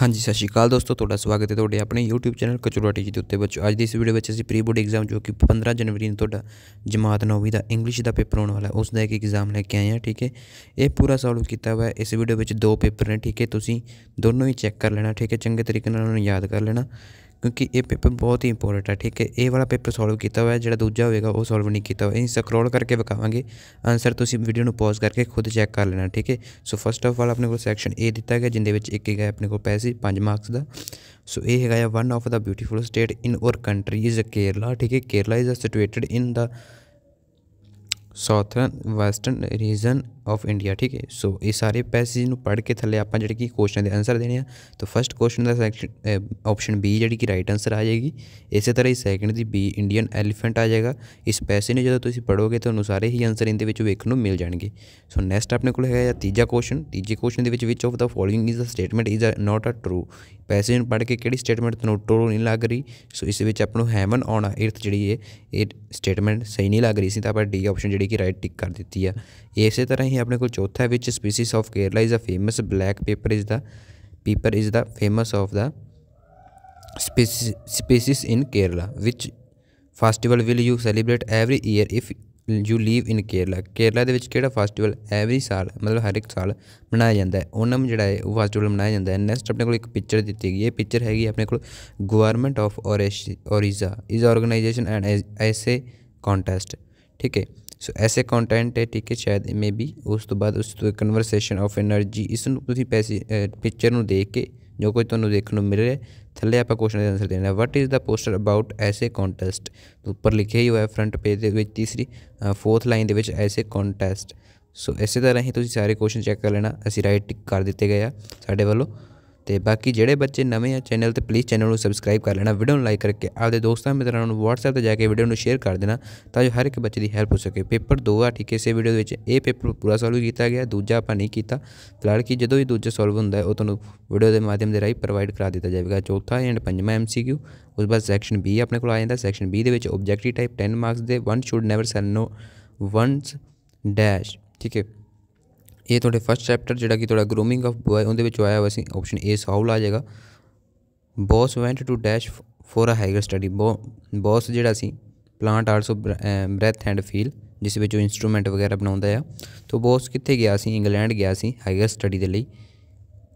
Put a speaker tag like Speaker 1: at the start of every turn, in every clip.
Speaker 1: ਹਾਂਜੀ ਸਤਿ ਸ਼੍ਰੀ ਅਕਾਲ ਦੋਸਤੋ ਤੁਹਾਡਾ ਸਵਾਗਤ ਹੈ ਤੁਹਾਡੇ ਆਪਣੇ YouTube ਚੈਨਲ ਕਚੂਰਾ ਟੀਚੀ ਦੇ ਉੱਤੇ ਬੱਚੋ ਅੱਜ ਦੀ ਇਸ ਵੀਡੀਓ ਵਿੱਚ ਅਸੀਂ ਪ੍ਰੀ ਬੋਰਡ ਐਗਜ਼ਾਮ ਜੋ ਕਿ 15 ਜਨਵਰੀ ਨੂੰ ਤੁਹਾਡਾ ਜਮਾਤ 9ਵੀਂ ਦਾ ਇੰਗਲਿਸ਼ ਦਾ ਪੇਪਰ ਹੋਣ ਵਾਲਾ ਉਸ ਦਾ ਇੱਕ ਐਗਜ਼ਾਮ ਲੈ ਕੇ ਆਏ ਹਾਂ ਠੀਕ ਹੈ ਇਹ ਪੂਰਾ ਸੋਲਵ ਕੀਤਾ ਹੋਇਆ ਇਸ ਵੀਡੀਓ ਵਿੱਚ ਦੋ ਪੇਪਰ ਨੇ ਠੀਕ ਹੈ ਤੁਸੀਂ ਦੋਨੋਂ ਹੀ ਚੈੱਕ ਕਰ ਲੈਣਾ ਠੀਕ ਹੈ ਚੰਗੇ ਤਰੀਕੇ ਨਾਲ ਉਹਨਾਂ ਨੂੰ ਯਾਦ ਕਰ ਲੈਣਾ ਕਿਉਂਕਿ ਇਹ ਪੇਪਰ ਬਹੁਤ ਹੀ ਇੰਪੋਰਟੈਂਟ ਹੈ ਠੀਕ ਹੈ ਇਹ ਵਾਲਾ ਪੇਪਰ ਸੋਲਵ ਕੀਤਾ ਹੋਇਆ ਜਿਹੜਾ ਦੂਜਾ ਹੋਵੇਗਾ ਉਹ ਸੋਲਵ ਨਹੀਂ ਕੀਤਾ ਹੋਇਆ ਅਸੀਂ ਸਕਰੋਲ ਕਰਕੇ ਵਿਖਾਵਾਂਗੇ ਆਨਸਰ ਤੁਸੀਂ ਵੀਡੀਓ ਨੂੰ ਪੌਜ਼ ਕਰਕੇ ਖੁਦ ਚੈੱਕ ਕਰ ਲੈਣਾ ਠੀਕ ਹੈ ਸੋ ਫਸਟ ਆਫ ਆਲ ਆਪਣੇ ਕੋਲ ਸੈਕਸ਼ਨ ਏ ਦਿੱਤਾ ਗਿਆ ਜਿੰਦੇ ਵਿੱਚ ਇੱਕ ਹੈਗਾ ਆਪਣੇ ਕੋਲ ਪੈਸੇ 5 ਮਾਰਕਸ ਦਾ ਸੋ ਇਹ ਹੈਗਾ one of the beautiful state in our country is Kerala ਠੀਕ ਹੈ Kerala is situated in the southern western region of India ਠੀਕ ਹੈ ਸੋ ਇਹ ਸਾਰੇ ਪੈਸੇਜ ਨੂੰ ਪੜ੍ਹ ਕੇ ਥੱਲੇ ਆਪਾਂ ਜਿਹੜੇ ਕੀ ਕੁਐਸਚਨ ਦੇ ਆਨਸਰ ਦੇਣੇ ਆ ਤਾਂ ਫਰਸਟ ਕੁਐਸਚਨ ਦਾ ਸੈਕਸ਼ਨ ਆਪਸ਼ਨ ਬੀ ਜਿਹੜੀ ਕਿ ਰਾਈਟ ਆਨਸਰ ਆ ਜਾਏਗੀ ਇਸੇ ਤਰ੍ਹਾਂ ਹੀ ਸੈਕਿੰਡ ਦੀ ਬੀ ਇੰਡੀਅਨ ਐਲੀਫੈਂਟ ਆ ਜਾਏਗਾ ਇਸ ਪੈਸੇ ਨੂੰ ਜਦੋਂ ਤੁਸੀਂ ਪੜੋਗੇ ਤੁਹਾਨੂੰ ਸਾਰੇ ਹੀ ਆਨਸਰ ਇਹਦੇ ਵਿੱਚ ਵੇਖਣ ਨੂੰ ਮਿਲ ਜਾਣਗੇ ਸੋ ਨੈਕਸਟ ਆਪਣੇ ਕੋਲ ਹੈਗਾ ਤੀਜਾ ਕੁਐਸਚਨ ਤੀਜੇ ਕੁਐਸਚਨ ਦੇ ਵਿੱਚ which of the following is a statement is not a true ਪੈਸੇ ਨੂੰ ਪੜ ਕੇ ਕਿਹੜੀ ਸਟੇਟਮੈਂਟ ਤੁਹਾਨੂੰ ਟਰੂ ਨਹੀਂ ਲੱਗ ਰਹੀ ਸੋ ਇਸ ਵਿੱਚ ਆਪਾਂ ਨੂੰ ਹੈਵਨ ਔਨ ਅਰਥ ਜਿਹੜੀ ਹੈ ਇਹ ਸਟੇਟਮੈਂਟ ਸਹੀ ਨਹੀਂ ਲੱਗ ਰਹੀ ਸੀ ਤਾਂ ਆਪਾਂ ਡੀ ਆਪਸ਼ਨ ਜਿਹੜੀ ਕਿ ਰਾਈਟ ਟਿਕ ਕਰ ਦਿੱਤੀ ਆ ਇਸੇ ਤਰ੍ਹਾਂ ਹੀ अपने को चौथा which species of Kerala is the famous black pepper is the pepper is the famous of the specie species in Kerala which festival will you celebrate every year if you live in Kerala Kerala के festival every साल मतलब हर एक साल मनाया जाता है ओनम जोड़ा है वो फास्टिवल मनाया जाता है नैक्सट अपने को एक पिक्चर दी गई है पिक्चर हैगी अपने को गवर्नमेंट ऑफ ओरेश Orissa is organisation and essay contest ठीक है ਸੋ ਐਸੇ ਕੰਟੈਂਟ ਹੈ ਠੀਕ ਹੈ ਸ਼ਾਇਦ ਮੇ ਬੀ ਉਸ ਤੋਂ ਬਾਅਦ ਉਸ ਤੋਂ ਕਨਵਰਸੇਸ਼ਨ ਆਫ એનર્ਜੀ ਇਸ ਨੂੰ ਤੁਸੀਂ ਪੈਸੇ ਪਿਕਚਰ ਨੂੰ ਦੇਖ ਕੇ ਜੋ ਕੋਈ ਤੁਹਾਨੂੰ ਦੇਖਣ ਨੂੰ ਮਿਲ ਰਿਹਾ ਥੱਲੇ ਆਪਾਂ ਕੁਐਸਚਨ ਦਾ ਆਨਸਰ ਦੇਣਾ what is the poster about essay contest ਉੱਪਰ ਲਿਖਿਆ ਹੀ ਹੋਇਆ ਫਰੰਟ ਪੇਜ ਦੇ ਵਿੱਚ ਤੀਸਰੀ ਫੋਰਥ ਲਾਈਨ ਦੇ ਵਿੱਚ ਐਸੇ ਕੰਟੈਸਟ ਸੋ ਇਸੇ ਤਰ੍ਹਾਂ ਹੀ ਤੁਸੀਂ ਸਾਰੇ ਕੁਐਸਚਨ ਚੈੱਕ ਕਰ ਲੈਣਾ ਅਸੀਂ ਰਾਈਟ ਟਿਕ ਕਰ ਦਿੱਤੇ ਗਏ ਆ ਸਾਡੇ ਵੱਲੋਂ ਤੇ ਬਾਕੀ ਜਿਹੜੇ ਬੱਚੇ ਨਵੇਂ ਆ ਚੈਨਲ ਤੇ ਪਲੀਜ਼ ਚੈਨਲ ਨੂੰ ਸਬਸਕ੍ਰਾਈਬ ਕਰ ਲੈਣਾ ਵੀਡੀਓ ਨੂੰ ਲਾਈਕ ਕਰਕੇ ਆਪਦੇ ਦੋਸਤਾਂ ਮਿੱਤਰਾਂ ਨੂੰ WhatsApp ਤੇ ਜਾ ਕੇ ਵੀਡੀਓ ਨੂੰ ਸ਼ੇਅਰ ਕਰ ਦੇਣਾ ਤਾਂ ਜੋ ਹਰ ਇੱਕ ਬੱਚੇ ਦੀ ਹੈਲਪ ਹੋ ਸਕੇ ਪੇਪਰ 2 ਆ ਠੀਕ ਹੈ ਇਸੇ ਵੀਡੀਓ ਦੇ ਵਿੱਚ ਇਹ ਪੇਪਰ ਪੂਰਾ ਸੋਲਵ ਕੀਤਾ ਗਿਆ ਦੂਜਾ ਆਪਾਂ ਨਹੀਂ ਕੀਤਾ ਫਿਲਹਾਲ ਕਿ ਜਦੋਂ ਵੀ ਦੂਜਾ ਸੋਲਵ ਹੁੰਦਾ ਹੈ ਉਹ ਤੁਹਾਨੂੰ ਵੀਡੀਓ ਦੇ ਮਾਧਿਅਮ ਦੇ ਰਾਹੀਂ ਪ੍ਰੋਵਾਈਡ ਕਰਾ ਦਿੱਤਾ ਜਾਵੇਗਾ ਚੌਥਾ ਐਂਡ ਪੰਜਵਾਂ ਐਮਸੀਕਿਊ ਉਸ ਬਾਅਦ ਸੈਕਸ਼ਨ B ਆਪਣੇ ਕੋਲ ਆ ਜਾਂਦਾ ਸੈਕਸ਼ਨ B ਦੇ ਵਿੱਚ ਆਬਜੈਕਟਿਵ ਟਾਈਪ 10 ਮਾਰਕਸ ਦੇ one should never sell no one's dash ਠੀਕ ਹੈ ਇਹ ਤੁਹਾਡੇ ਫਸਟ ਚੈਪਟਰ ਜਿਹੜਾ ਕਿ ਤੁਹਾਡਾ ਗਰੂਮਿੰਗ ਆਫ ਬॉय ਉਹਦੇ ਵਿੱਚ ਆਇਆ ਹੋਇਆ ਸੀ ਆਪਸ਼ਨ ਏ ਸਾਊਲ ਆ ਜਾਏਗਾ boss went to dash for a higher study boss ਜਿਹੜਾ ਸੀ plant also breathe and feel ਜਿਸ ਵਿੱਚ ਉਹ ਇਨਸਟਰੂਮੈਂਟ ਵਗੈਰਾ ਬਣਾਉਂਦਾ ਆ ਤੋਂ ਬੌਸ ਕਿੱਥੇ ਗਿਆ ਸੀ ਇੰਗਲੈਂਡ ਗਿਆ ਸੀ ਹਾਇਰ ਸਟੱਡੀ ਦੇ ਲਈ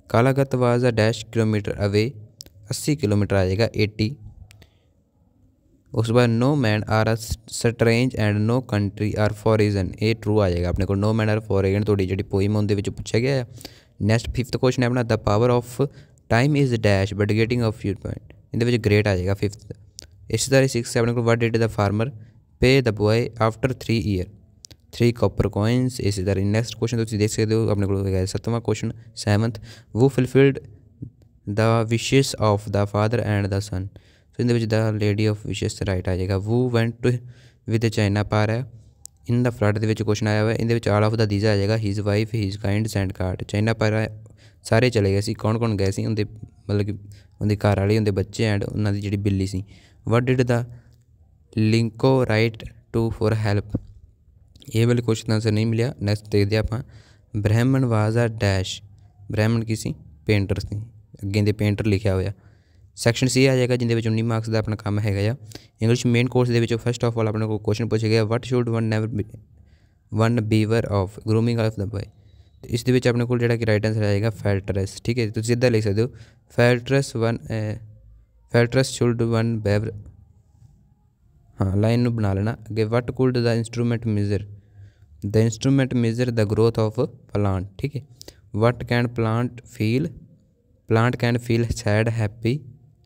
Speaker 1: ਕਾਲਾਗਤ ਵਾਜ਼ ਅ ਡੈਸ਼ ਕਿਲੋਮੀਟਰ ਅਵੇ 80 ਕਿਲੋਮੀਟਰ ਆ ਜਾਏਗਾ 80 उस बाद no man are a strange and no country are foreign region true आ जाएगा अपने को no man are foreign थोड़ी जी पोईम उनके पुछया गया है नैक्सट फिफ्थ क्वेश्चन है अपना the power of time is dash but getting of your point in great आ जाएगा फिफ्थ इस तरह सिक्स अपने को what did the farmer pay the boy after three year three copper coins इस तरह नैक्सट क्वेश्चन तुम देख सकते हो अपने को सत्तवा क्वेश्चन सैवंथ वो fulfilled the wishes of the father and the son so ਇਹਦੇ ਵਿੱਚ the lady of wishes right ਆ ਜਾਏਗਾ who went to with China ਪਾਰ ਹੈ ਇਨ ਦਾ ਫਲੱਡ ਦੇ ਵਿੱਚ ਕੁਐਸਚਨ ਆਇਆ ਹੋਇਆ ਇਹਦੇ ਵਿੱਚ ਆਲ ਆਫ ਦਾ ਦੀਜ਼ਾ ਆ ਜਾਏਗਾ his wife his kind send card China ਪਾਰ ਸਾਰੇ ਚਲੇ ਗਏ ਸੀ ਕੌਣ ਕੌਣ ਗਏ ਸੀ ਉਹਦੇ ਮਤਲਬ ਕਿ ਉਹਦੇ ਘਰ ਵਾਲੇ ਉਹਦੇ ਬੱਚੇ ਐਂਡ ਉਹਨਾਂ ਦੀ ਜਿਹੜੀ ਬਿੱਲੀ ਸੀ what did the Linko write to for help ਇਹ ਵਾਲੇ ਕੁਐਸਚਨ ਆਨਸਰ ਨਹੀਂ ਮਿਲਿਆ ਨੈਕਸਟ ਦੇਖਦੇ ਆਪਾਂ ਬ੍ਰਹਮਣ ਵਾਜ਼ ਆ ਡੈਸ਼ ਬ੍ਰਹਮਣ ਕੀ ਸੀ ਪੇਂਟਰ ਸੀ ਅੱਗੇ ਦੇ ਪੇਂਟਰ ਲਿਖਿਆ ਹੋਇਆ ਸੈਕਸ਼ਨ ਸੀ ਆ ਜਾਏਗਾ ਜਿੰਦੇ ਵਿੱਚ 19 ਮਾਰਕਸ ਦਾ ਆਪਣਾ ਕੰਮ ਹੈਗਾ ਆ ਇੰਗਲਿਸ਼ ਮੇਨ ਕੋਰਸ ਦੇ ਵਿੱਚ ਫਸਟ ਆਫ ਆਲ ਆਪਣੇ ਕੋਲ ਕੁਐਸਚਨ ਪੁੱਛਿਆ ਗਿਆ what should one never one beaver of grooming of the boy ਇਸ ਦੇ ਵਿੱਚ ਆਪਣੇ ਕੋਲ ਜਿਹੜਾ ਕਿ ਰਾਈਟ ਆਨਸਰ ਆਏਗਾ ਫੈਲਟਰਸ ਠੀਕ ਹੈ ਤੁਸੀਂ ਸਿੱਧਾ ਲਿਖ ਸਕਦੇ ਹੋ ਫੈਲਟਰਸ ਵਨ ਫੈਲਟਰਸ ਸ਼ੁੱਡ ਵਨ ਬੈਵਰ हाँ लाइन में बना लेना अगे what could the instrument measure the instrument measure the growth of plant ठीक है what can plant feel plant can feel sad happy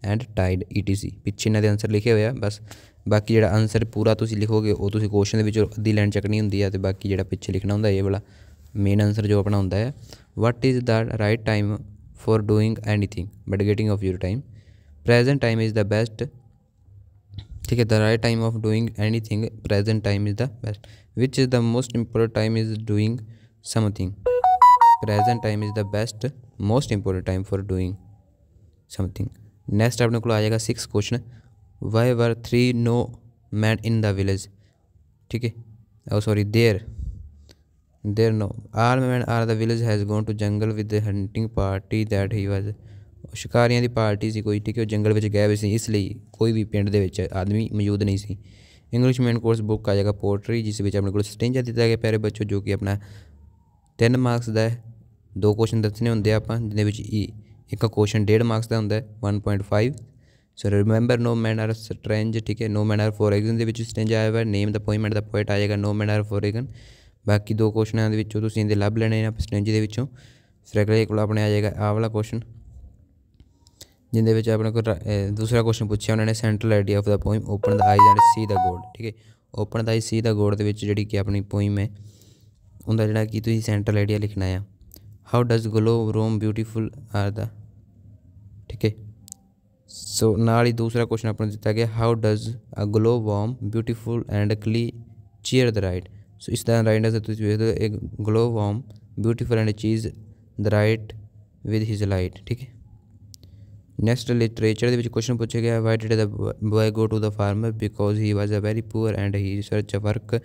Speaker 1: and टाइड ई टी सी पिछे इन्हें आंसर लिखे हुए बस बाकी जो आंसर पूरा तुम लिखोगे वो तुम क्वेश्चन के अद्धी लाइन चकनी होंगी है तो बाकी जो पिछले लिखना होंगे ये वाला मेन आंसर जो अपना होंगे है what is the right time for doing any thing but getting of your time present time is the best ठीक है the right time of doing any thing present time is the best which is the most important time is doing something present time is the best most important time for doing something next अपने को आ जाएगा six question why were three no man in the village ठीक है sorry there there no all man are the village has gone to jungle with hunting party that he was ਸ਼ਿਕਾਰੀਆਂ ਦੀ party ਸੀ ਕੋਈ ਠੀਕ ਹੈ ਉਹ ਜੰਗਲ ਵਿੱਚ ਗਏ ਹੋਏ ਸੀ ਇਸ ਲਈ ਕੋਈ ਵੀ ਪਿੰਡ ਦੇ ਵਿੱਚ ਆਦਮੀ ਮੌਜੂਦ ਨਹੀਂ ਸੀ ਇੰਗਲਿਸ਼ ਮੇਨ ਕੋਰਸ ਬੁੱਕ ਆ ਜਾਏਗਾ ਪੋਟਰੀ ਜਿਸ ਵਿੱਚ ਆਪਣੇ ਕੋਲ ਸਟਿੰਜਾ ਦਿੱਤਾ ਗਿਆ ਪਿਆਰੇ ਬੱਚੋ ਜੋ ਕਿ ਆਪਣਾ 3 ਮਾਰਕਸ ਦਾ ਹੈ ਦੋ ਕੁਐਸਚਨ ਦੱਸਣੇ ਹੁੰਦੇ ਆ ਆਪਾਂ ਜਿਹਦੇ ਵਿੱਚ ਈ ਇੱਕ ਕੁਐਸਚਨ 1.5 ਮਾਰਕਸ ਦਾ ਹੁੰਦਾ ਹੈ 1.5 ਸੋ ਰਿਮੈਂਬਰ ਨੋ ਮੈਨਰ ਸਟ੍ਰੈਂਜ ਠੀਕ ਹੈ ਨੋ ਮੈਨਰ ਫੋਰ ਐਗਨ ਦੇ ਵਿੱਚ ਸਟ੍ਰੈਂਜ ਆਇਆ ਹੋਇਆ ਨੇਮ ਦਾ ਪੋਇਮੈਂਟ ਦਾ ਪੋਇਟ ਆ ਜਾਏਗਾ ਨੋ ਮੈਨਰ ਫੋਰ ਐਗਨ ਬਾਕੀ ਦੋ ਕੁਐਸਚਨਾਂ ਦੇ ਵਿੱਚੋਂ ਤੁਸੀਂ ਇਹਦੇ ਲੱਭ ਲੈਣੇ ਨੇ ਸਟ੍ਰੈਂਜ ਦੇ ਵਿੱਚੋਂ ਫਿਰ ਅਗਲੇ ਕੋਲ ਆਪਣੇ ਆ ਜਾਏਗਾ ਆਹ ਵਾਲਾ ਕੁਐਸਚਨ ਜਿੰਦੇ ਵਿੱਚ ਆਪਣੇ ਕੋਲ ਦੂਸਰਾ ਕੁਐਸਚਨ ਪੁੱਛਿਆ ਉਹਨਾਂ ਨੇ central idea of the poem open the eye and see the god ਠੀਕ ਹੈ open the I C the God ਦੇ ਵਿੱਚ ਜਿਹੜੀ ਕਿ ਆਪਣੀ ਪੋਇਮ ਹੈ ਉਹਦਾ ਜਿਹੜਾ ਕਿ ਤੁਸੀਂ ਸੈਂਟਰਲ ਆਈਡੀਆ ਲਿਖਣਾ ਆ how does glow worm beautiful are the ठीक है सो नाल ही दूसरा क्वेश्चन आपने दिता गया how does a glow worm beautiful and क्ली चीयर द राइट सो इस तरह राइट आंसर दो a glow worm beautiful and चीज the right with his light ठीक है नैक्सट लिटरेचर क्वेश्चन पूछे गया why did the boy go to the farmer because he was a very poor and he research a work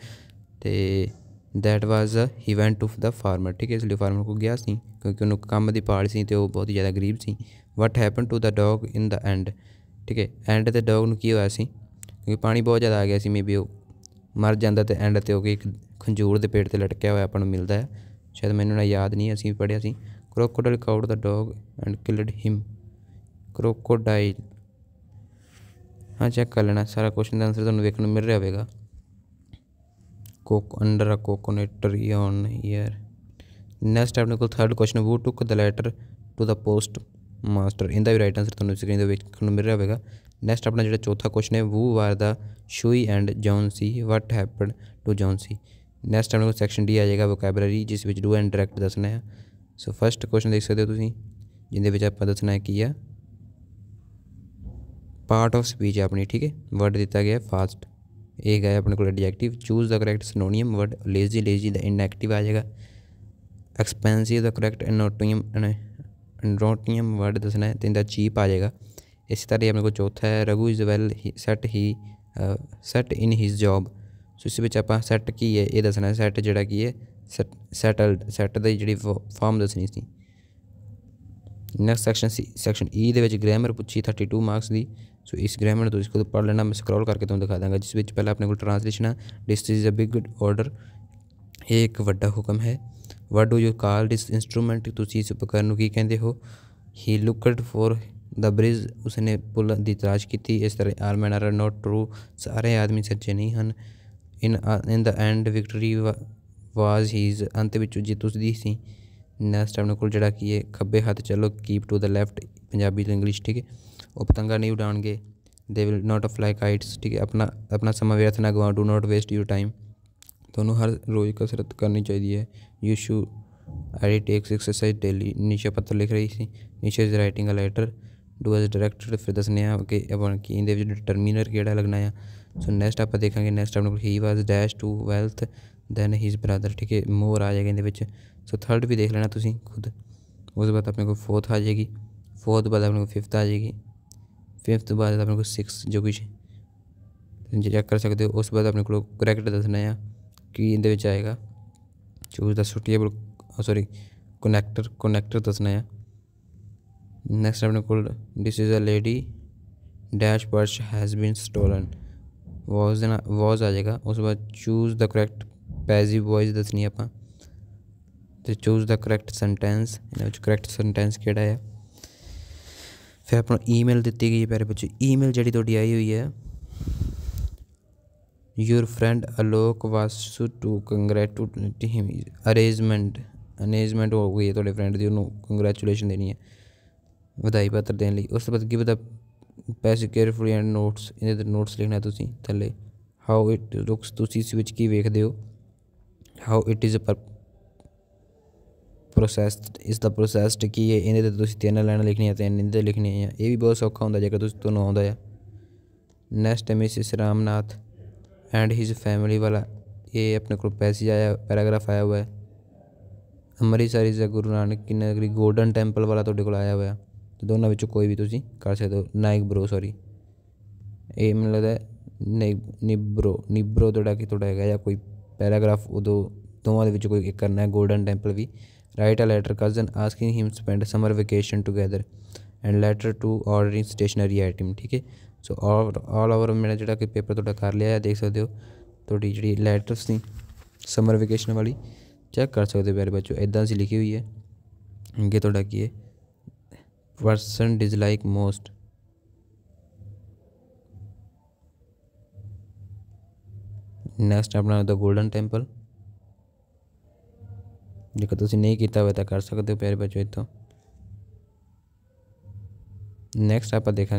Speaker 1: that was a event to the farmer ठीक है इसलिए farmer को गया सी क्योंकि उन्होंने कम की पहाड़ सी तो वह बहुत ही ज़्यादा गरीब सी what happen to the dog in the end ठीक है एंड तो डॉग ਨੂੰ ਕੀ ਹੋਇਆ ਸੀ ਕਿਉਂਕਿ ਪਾਣੀ ਬਹੁਤ ਜ਼ਿਆਦਾ ਆ ਗਿਆ ਸੀ ਮੇਬੀ ਉਹ ਮਰ ਜਾਂਦਾ ਤੇ ਐਂਡ ਤੇ ਉਹ ਇੱਕ ਖੰਜੂਰ ਦੇ ਪੇਟ ਤੇ ਲਟਕਿਆ ਹੋਇਆ ਆਪਾਂ ਨੂੰ ਮਿਲਦਾ ਹੈ ਸ਼ਾਇਦ ਮੈਨੂੰ ਨਾ ਯਾਦ ਨਹੀਂ ਅਸੀਂ ਪੜਿਆ ਸੀ crocodile caught the dog and killed him crocodile ਹਾਂ ਚੈੱਕ ਕਰ ਲੈਣਾ ਸਾਰਾ ਕੁਐਸਚਨ ਦਾ ਆਨਸਰ ਤੁਹਾਨੂੰ ਵੇਖਣ ਨੂੰ ਮਿਲ ਰਿਹਾ ਹੋਵੇਗਾ coke under a coconut tree on here. Next have the third question who took the letter to the post master इंदा भी राइट आंसर तुम स्क्रीन देखने मिल रहा होगा नैक्सट अपना जो चौथा क्वेश्चन है वो वार द शूई and John what happen to John सी नैक्सट अपने को सैक्शन डी आ जाएगा वोकैबलरी जिस डू एंड डायरैक्ट दसना है सो फस्ट क्वेश्चन देख सकते हो तुम जिंद दसना की है पार्ट ऑफ स्पीच अपनी ठीक है वर्ड दिता गया फास्ट एक है अपने को adjective choose the correct synonym word lazy lazy the inductive आ जाएगा expensive the correct antonym antonym word दसना है तो इनका चीप आ जाएगा इसी तरह अपने को चौथा है Raghu is well set he set in his job so ਇਸ सैट की है ये दसना है सैट जरा ਜਿਹੜਾ ਕੀ ਹੈ ਸੈਟਲਡ ਸੈੱਟ ਦੀ ਜਿਹੜੀ ਫਾਰਮ ਦੱਸਣੀ ਸੀ ਨੈਕਸਟ ਸੈਕਸ਼ਨ ਸੀ ਸੈਕਸ਼ਨ ਈ ਦੇ ਵਿੱਚ ਗ੍ਰਾਮਰ ਪੁੱਛੀ 32 ਮਾਰਕਸ ਦੀ ਸੋ ਇਸ ਗ੍ਰਾਮਰ ਨੂੰ ਤੁਸੀਂ ਖੁਦ ਪੜ੍ਹ ਲੈਣਾ ਮੈਂ ਸਕਰੋਲ ਕਰਕੇ ਤੁਹਾਨੂੰ ਦਿਖਾ ਦਾਂਗਾ ਜਿਸ ਵਿੱਚ ਪਹਿਲਾਂ ਆਪਣੇ ਕੋਲ ਟ੍ਰਾਂਸਲੇਸ਼ਨ ਹੈ this is a big order ਇਹ ਇੱਕ ਵੱਡਾ ਹੁਕਮ ਹੈ what do you call this instrument ਤੁਸੀਂ ਇਸ ਉਪਕਰਨ ਨੂੰ ਕੀ ਕਹਿੰਦੇ ਹੋ he looked for the bridge ਉਸਨੇ ਪੁਲ ਦੀ ਤਲਾਸ਼ ਕੀਤੀ ਇਸ ਤਰ੍ਹਾਂ ਆਲ ਮੈਨ ਆਰ ਨਾਟ ਟਰੂ ਸਾਰੇ ਆਦਮੀ ਸੱਚੇ ਨਹੀਂ ਹਨ in in the end victory was his ਅੰਤ ਵਿੱਚ ਜਿੱਤ ਉਸਦੀ ਸੀ नैक्सट अपने को जरा कि खब्बे हाथ चलो keep to the left Punjabi to English ठीक है वो पतंगा नहीं उड़ाएंगे they will not of kites ठीक है अपना अपना समय व्यर्थ ना गवाओ do not waste your time तो हर रोज़ कसरत करनी चाहिए है you should I takes exercise daily Nisha पत्र लिख रही थी Nisha is writing a letter do as direct फिर दसने के इन टर्मीनर कि लगना है सो नैक्सट आप देखा नैक्सट अपने he was dash to wealth than his brother ठीक है मोर आ जाएगा इन सो थर्ड भी देख लेना खुद उस बाद अपने को फोर्थ आ जाएगी फोर्थ बाद अपने को फिफ्थ आ जाएगी फिफ्थ बाद अपने को सिक्स जो कुछ चेक कर सकते हो उस बाद अपने को करैक्ट दसना है कि इन आएगा choose the suitable sorry connector connector दसना है नेक्स्ट अपने को this is a lady dash purse has been stolen was देना वॉज आ जाएगा उसके बाद choose the correct passive voice दसनी आप तो choose the correct sentence correct sentence के फिर अपन ईमेल दी गई है प्यारे बच्चे ईमेल जी थोड़ी आई हुई है your friend Alok Vasu to congratulate him arrangement engagement हो गई है थोड़े फ्रेंड की उन्होंने कंग्रेचुलेशन देनी है ਵਧਾਈ ਪੱਤਰ ਦੇਣ ਲਈ ਉਸ ਤੋਂ ਬਾਅਦ ਗਿਵ ਦਾ ਪੈਸੇ ਕੇਅਰਫੁਲੀ ਐਂਡ ਨੋਟਸ ਇਹਦੇ ਤੇ ਨੋਟਸ ਲਿਖਣਾ ਤੁਸੀਂ ਥੱਲੇ ਹਾਊ ਇਟ ਲੁਕਸ ਤੁਸੀਂ ਇਸ ਵਿੱਚ ਕੀ ਵੇਖਦੇ ਹੋ how it is a process ਇਸ ਦਾ ਪ੍ਰੋਸੈਸ ਕੀ ਹੈ ਇਹਦੇ ਤੇ ਤੁਸੀਂ ਤਿੰਨ ਲਾਈਨਾਂ ਲਿਖਣੀਆਂ ਤਿੰਨ ਇਹਦੇ ਲਿਖਣੀਆਂ ਆ ਇਹ ਵੀ ਬਹੁਤ ਸੌਖਾ ਹੁੰਦਾ ਜੇਕਰ ਤੁਸੀਂ ਤੁਹਾਨੂੰ ਆਉਂਦਾ ਆ ਨੈਕਸਟ ਹੈ Mrs Ramnath and his family ਵਾਲਾ ये अपने को पैसेज आया पैराग्राफ आया हुआ है अमृतसर इज़ गुरु नानक की नगरी गोल्डन टेम्पल वाला तो को आया हुआ है ਤੇ ਦੋਨਾਂ ਵਿੱਚੋਂ ਕੋਈ ਵੀ ਤੁਸੀਂ ਕਰ ਸਕਦੇ ਹੋ ਨਾਇਕ ਬ੍ਰੋ ਸੌਰੀ ਇਹ ਮੈਨੂੰ ਲੱਗਦਾ ਨਹੀਂ ਨਿਬਰੋ ਨਿਬਰੋ ਤੁਹਾਡਾ ਕੀ ਤੁਹਾਡਾ ਹੈਗਾ ਜਾਂ ਕੋਈ ਪੈਰਾਗ੍ਰਾਫ ਉਦੋਂ ਦੋਵਾਂ ਦੇ ਵਿੱਚ ਕੋਈ ਇੱਕ ਕਰਨਾ ਹੈ ਗੋਲਡਨ ਟੈਂਪਲ ਵੀ write a letter cousin asking him spend summer vacation together and letter to ordering stationery item ਠੀਕ ਹੈ ਸੋ ਆਲ ਓਵਰ ਮੇਰਾ ਜਿਹੜਾ ਕਿ ਪੇਪਰ ਤੁਹਾਡਾ ਕਰ ਲਿਆ ਹੈ ਦੇਖ ਸਕਦੇ ਹੋ ਤੁਹਾਡੀ ਜਿਹੜੀ ਲੈਟਰਸ ਦੀ ਸਮਰ ਵੈਕੇਸ਼ਨ ਵਾਲੀ ਚੈੱਕ ਕਰ ਸਕਦੇ ਹੋ ਪਿਆਰੇ ਬੱਚੋ ਇਦਾਂ ਸੀ ਲਿਖੀ ਹੋਈ ਹੈ ਅੱਗੇ ਤੁਹਾਡਾ ਕੀ ਹੈ person dislike मोस्ट नैक्सट अपना द गोल्डन टैंपल जो तुम नहीं किया तो कर सकते हो प्यारे बच्चों इतों नैक्सट आप देखा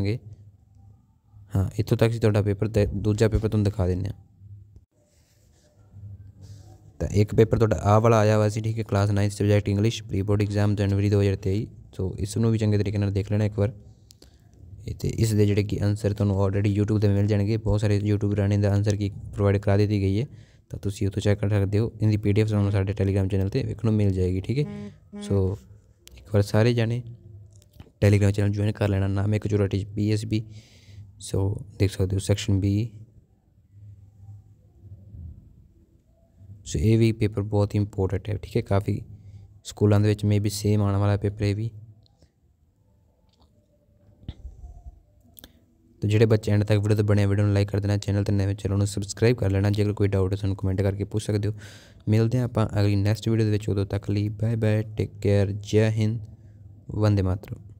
Speaker 1: हाँ इतों तक तो पेपर दूजा पेपर तुम दिखा दें सकता है एक पेपर ਤੁਹਾਡਾ ਆ ਵਾਲਾ ਆਇਆ ਹੋਇਆ ਸੀ ਠੀਕ ਹੈ class 9th subject English pre board exam January 2023 so ਇਸ ਨੂੰ ਵੀ ਚੰਗੇ ਤਰੀਕੇ ਨਾਲ ਦੇਖ ਲੈਣਾ ਇੱਕ ਵਾਰ ਤੇ ਇਸ ਦੇ ਜਿਹੜੇ ਕਿ ਆਨਸਰ ਤੁਹਾਨੂੰ ਆਲਰੇਡੀ YouTube ਤੇ ਮਿਲ ਜਾਣਗੇ ਬਹੁਤ ਸਾਰੇ YouTube ਰਾਣੇ ਦਾ ਆਨਸਰ ਕੀ ਪ੍ਰੋਵਾਈਡ ਕਰਾ ਦਿੱਤੀ ਗਈ ਹੈ ਤਾਂ ਤੁਸੀਂ ਉਤੋਂ ਚੈੱਕ ਕਰ ਸਕਦੇ ਹੋ ਇਹਦੀ ਪੀਡੀਐਫ ਤੁਹਾਨੂੰ ਸਾਡੇ ਟੈਲੀਗ੍ਰam ਚੈਨਲ ਤੇ ਵੇਖਣ ਨੂੰ ਮਿਲ ਜਾਏਗੀ ਠੀਕ ਹੈ ਸੋ ਇੱਕ ਵਾਰ ਸਾਰੇ ਜਾਣੇ ਟੈਲੀਗ੍ਰam ਚੈਨਲ ਜੁਆਇਨ ਕਰ ਲੈਣਾ ਨਾਮ ਹੈ ਕਚੋਰਾ ਟੀ ਪੀਐਸਬੀ ਸੋ ਦੇਖ ਸਕਦੇ ਹੋ ਸੈਕਸ਼ਨ ਬੀ ਸੋ ਇਹ ਵੀ ਪੇਪਰ ਬਹੁਤ ਹੀ ਇੰਪੋਰਟੈਂਟ ਹੈ ਠੀਕ ਹੈ ਕਾਫੀ ਸਕੂਲਾਂ ਦੇ ਵਿੱਚ ਮੇਬੀ ਸੇਮ ਆਉਣ ਵਾਲਾ ਪੇਪਰ ਇਹ ਵੀ ਤੇ ਜਿਹੜੇ ਬੱਚੇ ਐਂਡ ਤੱਕ ਵੀਡੀਓ ਤੇ ਬਣੇ ਵੀਡੀਓ ਨੂੰ ਲਾਈਕ ਕਰ ਦੇਣਾ ਚੈਨਲ ਤੇ ਨਵੇਂ ਚੈਨਲ ਨੂੰ ਸਬਸਕ੍ਰਾਈਬ ਕਰ ਲੈਣਾ ਜੇਕਰ ਕੋਈ ਡਾਊਟ ਹੈ ਤੁਹਾਨੂੰ ਕਮੈਂਟ ਕਰਕੇ ਪੁੱਛ ਸਕਦੇ ਹੋ ਮਿਲਦੇ ਹਾਂ ਆਪਾਂ ਅਗਲੀ ਨੈਕਸਟ ਵੀਡੀਓ ਦੇ ਵਿੱਚ ਉਦੋਂ ਤੱਕ ਲਈ ਬਾਏ ਬਾਏ ਟੇਕ ਕੇਅਰ ਜੈ ਹਿੰਦ ਵੰਦੇ ਮਾਤਰਮ